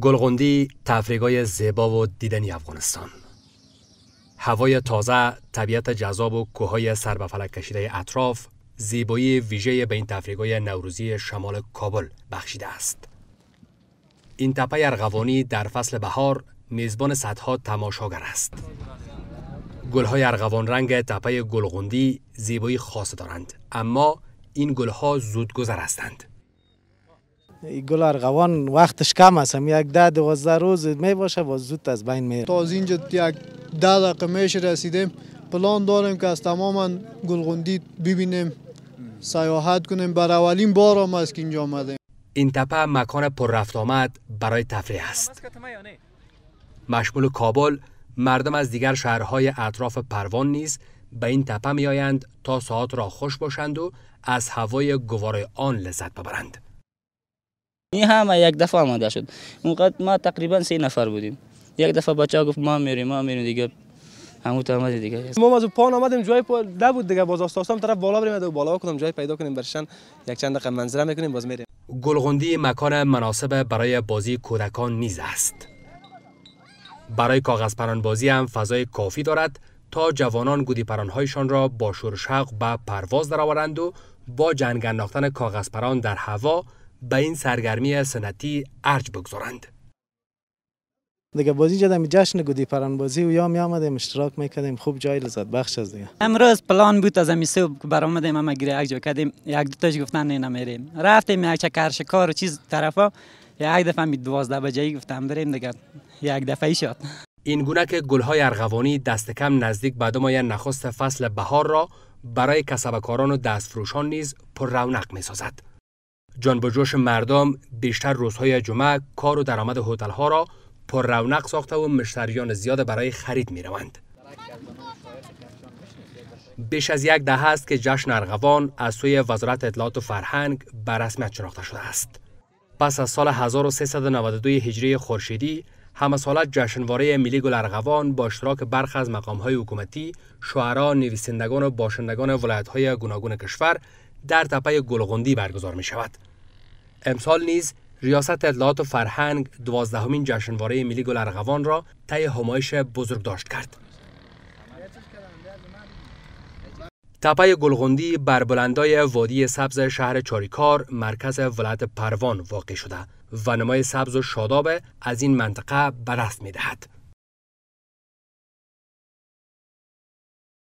گلغندی تفریقای زیبا و دیدنی افغانستان هوای تازه، طبیعت جذاب و کوههای سر به فلک کشیده اطراف زیبایی ویژه به این تفریگای نوروزی شمال کابل بخشیده است. این تپه ارغوانی در فصل بهار میزبان صدها تماشاگر است. گلهای ارغوان رنگ تپه گلغندی زیبایی خاص دارند اما این گلها گذر هستند. گل ارغوان وقتش کم است هم یک ده دوازده روز می باشه و زود از بین می تا از اینجا یک ده دقیقه میش رسیدیم پلان داریم که از تماما گلغندی ببینیم سیاحت کنیم بر اولین بار هم است که اینجا آمده. این تپه مکان پر رفت آمد برای تفریح است مشمول کابل مردم از دیگر شهرهای اطراف پروان نیز به این تپه می آیند تا ساعت را خوش باشند و از هوای گوار آن لذت ببرند این همه یک دفعه آمده شد اونقدر ما تقریبا سه نفر بودیم یک دفعه بچه گفت ما میریم ما میریم دیگه همون تو دیگه ما از پان آمدیم جای پا ده بود دیگه باز آستاستم طرف بالا بریم و بالا کنیم جای پیدا کنیم برشن یک چند دقیقه منظره میکنیم باز میریم گلغندی مکان مناسب برای بازی کودکان نیز است برای کاغذ پران بازی هم فضای کافی دارد تا جوانان گودی پرانهایشان را با شور شوق به پرواز درآورند و با جنگ انداختن کاغذ پران در هوا به این سرگرمی سنتی ارج بگذارند دیگه بازی جدم جشن گودی پران بازی و یا می آمدیم اشتراک میکردیم خوب جای لذت بخش از دیگه امروز پلان بود از امی بر برآمدیم اما گیره یک جا کردیم یک دو تاش گفتن نه نمیریم رفتیم یک چکر کار و چیز طرفا یک دفعه می 12 بجایی گفتم بریم دیگه یک دفعه شد این گونه که گلهای ارغوانی دست کم نزدیک بعد دمای نخست فصل بهار را برای کسبکاران و دستفروشان نیز پر رونق می سازد. جانبجوش مردم بیشتر روزهای جمعه کار و درآمد هتل ها را پر رونق ساخته و مشتریان زیاد برای خرید می روند. بیش از یک دهه است که جشن ارغوان از سوی وزارت اطلاعات و فرهنگ به رسمیت شناخته شده است. پس از سال 1392 هجری خورشیدی همسالت جشنواره ملی گل ارغوان با اشتراک برخ از مقامهای حکومتی، شعرا، نویسندگان و باشندگان های گوناگون کشور در تپه گلغندی برگزار می شود. امسال نیز ریاست اطلاعات و فرهنگ دوازدهمین جشنواره ملی گل ارغوان را طی همایش بزرگ داشت کرد. تپه گلغندی بر بلندای وادی سبز شهر چاریکار مرکز ولایت پروان واقع شده و نمای سبز و شاداب از این منطقه به دست میدهد.